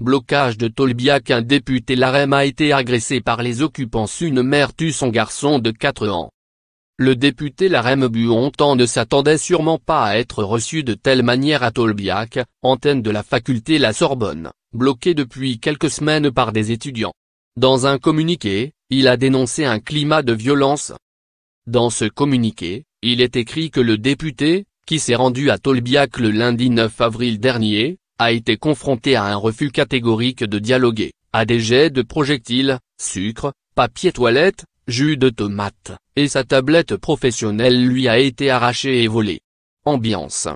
Blocage de Tolbiac un député LAREM a été agressé par les occupants une mère tue son garçon de 4 ans. Le député LAREM Buontan ne s'attendait sûrement pas à être reçu de telle manière à Tolbiac, antenne de la faculté La Sorbonne, bloquée depuis quelques semaines par des étudiants. Dans un communiqué, il a dénoncé un climat de violence. Dans ce communiqué, il est écrit que le député, qui s'est rendu à Tolbiac le lundi 9 avril dernier, a été confronté à un refus catégorique de dialoguer, à des jets de projectiles, sucre, papier toilette, jus de tomate, et sa tablette professionnelle lui a été arrachée et volée. Ambiance.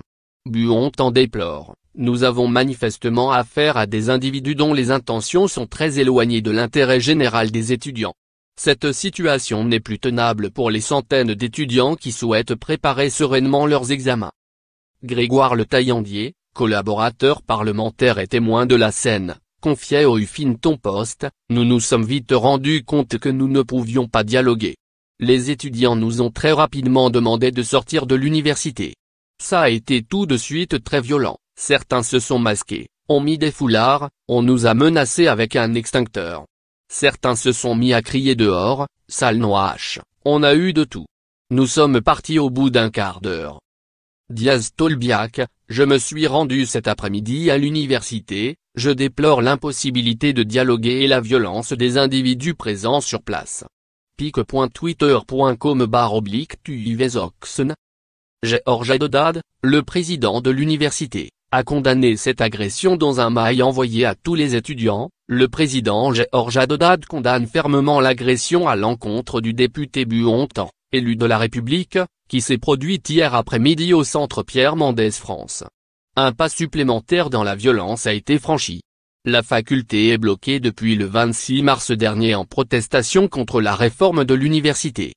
Buon en déplore, nous avons manifestement affaire à des individus dont les intentions sont très éloignées de l'intérêt général des étudiants. Cette situation n'est plus tenable pour les centaines d'étudiants qui souhaitent préparer sereinement leurs examens. Grégoire Le Taillandier, collaborateur parlementaire et témoin de la scène, confiait au ton poste, nous nous sommes vite rendus compte que nous ne pouvions pas dialoguer. Les étudiants nous ont très rapidement demandé de sortir de l'université. Ça a été tout de suite très violent, certains se sont masqués, ont mis des foulards, on nous a menacés avec un extincteur. Certains se sont mis à crier dehors, sale noache, on a eu de tout. Nous sommes partis au bout d'un quart d'heure. Diaz Tolbiac, je me suis rendu cet après-midi à l'université, je déplore l'impossibilité de dialoguer et la violence des individus présents sur place. pic.twitter.com barre oblique Georges Adodad, le président de l'université, a condamné cette agression dans un mail envoyé à tous les étudiants, le président Georges Adodad condamne fermement l'agression à l'encontre du député Buontan, élu de la République, qui s'est produite hier après-midi au centre Pierre Mendès France. Un pas supplémentaire dans la violence a été franchi. La faculté est bloquée depuis le 26 mars dernier en protestation contre la réforme de l'université.